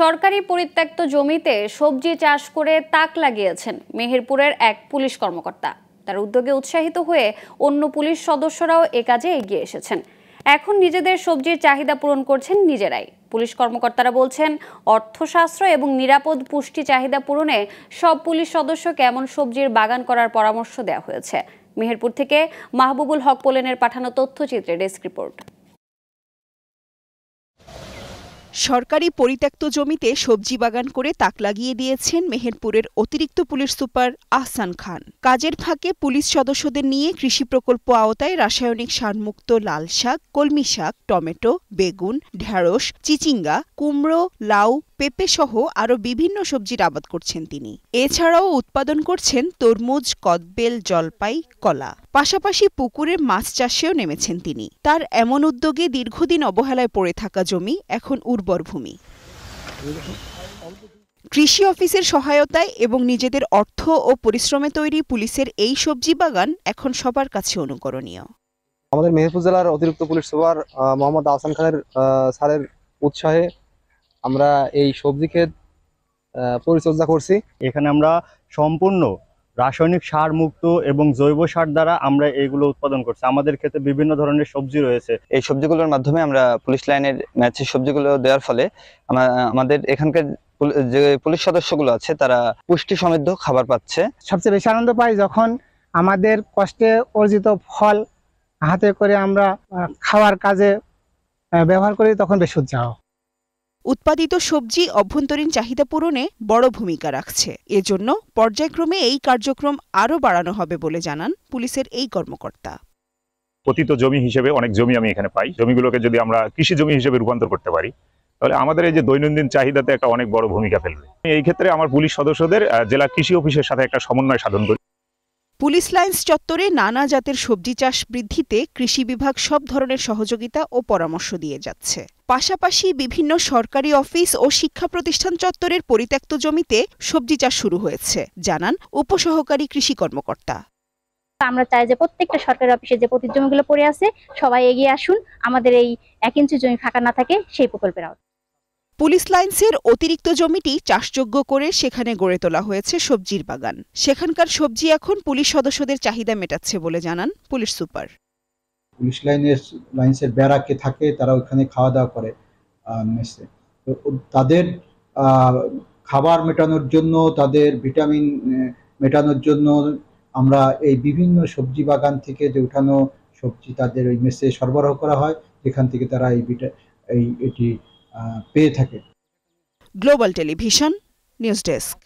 সরকারি পরিত্যক্ত জমিতে সবজি চাষ করে তাক লাগিয়েছেন মেহেরপুরের এক পুলিশ কর্মকর্তা তার উদ্যোগে উৎসাহিত হয়ে অন্য পুলিশ সদস্যরাও এ কাজে এগিয়ে এসেছেন এখন নিজেদের সবজির চাহিদা পূরণ করছেন নিজেরাই পুলিশ কর্মকর্তারা বলছেন অর্থশাস্ত্র এবং নিরাপদ পুষ্টি চাহিদা পূরণে সব পুলিশ সদস্যকে এমন সবজির বাগান করার পরামর্শ দেওয়া হয়েছে মেহেরপুর থেকে মাহবুবুল হক পোলেনের পাঠানো তথ্যচিত্রে ডেস্ক রিপোর্ট সরকারি পরিত্যক্ত জমিতে সবজি বাগান করে তাক লাগিয়ে দিয়েছেন মেহেরপুরের অতিরিক্ত পুলিশ সুপার আহসান খান কাজের ফাঁকে পুলিশ সদস্যদের নিয়ে কৃষি প্রকল্প আওতায় রাসায়নিক সারমুক্ত লাল শাক কলমি শাক টমেটো বেগুন ঢ্যাঁড়স চিচিঙ্গা কুমড়ো লাউ পেঁপে সহ আরও বিভিন্ন সবজির আবাদ করছেন তিনি এছাড়াও উৎপাদন করছেন তরমুজ কদবেল জলপাই কলা পাশাপাশি পুকুরে মাছ চাষেও নেমেছেন তিনি তার এমন উদ্যোগে দীর্ঘদিন অবহেলায় পড়ে থাকা জমি এখন উর্বর ভূমি কৃষি অফিসের সহায়তায় এবং নিজেদের অর্থ ও পরিশ্রমে তৈরি পুলিশের এই সবজি বাগান এখন সবার কাছে অনুকরণীয় আমাদের মেহেরপুর জেলার অতিরিক্ত পুলিশ সুপার মোহাম্মদ আহসান খানের স্যারের উৎসাহে আমরা এই সবজি ক্ষেত পরিচর্যা করছি এখানে আমরা সম্পূর্ণ রাসায়নিক সার মুক্ত এবং জৈব সার দ্বারা আমরা এগুলো উৎপাদন করছি আমাদের ক্ষেত্রে বিভিন্ন ধরনের সবজি রয়েছে এই সবজিগুলোর মাধ্যমে আমরা পুলিশ লাইনের ম্যাচের সবজিগুলো দেওয়ার ফলে আমাদের এখানকার যে পুলিশ সদস্যগুলো আছে তারা পুষ্টি সমৃদ্ধ খাবার পাচ্ছে সবচেয়ে বেশি আনন্দ পাই যখন আমাদের কষ্টে অর্জিত ফল হাতে করে আমরা খাওয়ার কাজে ব্যবহার করি তখন বেশ উৎসাহ উৎপাদিত সবজি অভ্যন্তরীণ চাহিদা পূরণে বড় ভূমিকা রাখছে এজন্য পর্যায়ক্রমে এই কার্যক্রম আরও বাড়ানো হবে বলে জানান পুলিশের এই কর্মকর্তা পতিত জমি হিসেবে অনেক জমি আমি এখানে পাই জমিগুলোকে যদি আমরা কৃষি জমি হিসেবে রূপান্তর করতে পারি তাহলে আমাদের এই যে দৈনন্দিন চাহিদাতে একটা অনেক বড় ভূমিকা ফেলবে এই ক্ষেত্রে আমার পুলিশ সদস্যদের জেলা কৃষি অফিসের সাথে একটা সমন্বয় সাধন করি পুলিশ লাইন্স চত্বরে নানা জাতের সবজি চাষ বৃদ্ধিতে কৃষি বিভাগ সব ধরনের সহযোগিতা ও পরামর্শ দিয়ে যাচ্ছে পাশাপাশি বিভিন্ন সরকারি অফিস ও শিক্ষা প্রতিষ্ঠান চত্বরের পরিত্যক্ত জমিতে সবজি চাষ শুরু হয়েছে জানান উপসহকারী কৃষি কর্মকর্তা আমরা চাই যে প্রত্যেকটা সরকারি অফিসে যে প্রতি জমিগুলো পড়ে আছে সবাই এগিয়ে আসুন আমাদের এই এক ইঞ্চি জমি ফাঁকা না থাকে সেই প্রকল্পের আওতায় পুলিশ লাইন্সের অতিরিক্ত জমিটি চাষযোগ্য করে সেখানে গড়ে তোলা হয়েছে সবজির বাগান সেখানকার সবজি এখন পুলিশ সদস্যদের চাহিদা মেটাচ্ছে বলে জানান পুলিশ সুপার পুলিশ লাইনের লাইন্সের ব্যারাকে থাকে তারা ওইখানে খাওয়া দাওয়া করে মেসে তো তাদের খাবার মেটানোর জন্য তাদের ভিটামিন মেটানোর জন্য আমরা এই বিভিন্ন সবজি বাগান থেকে যে উঠানো সবজি তাদের ওই মেসে সরবরাহ করা হয় যেখান থেকে তারা এই ভিটা এই এটি পেয়ে থাকে গ্লোবাল টেলিভিশন নিউজ ডেস্ক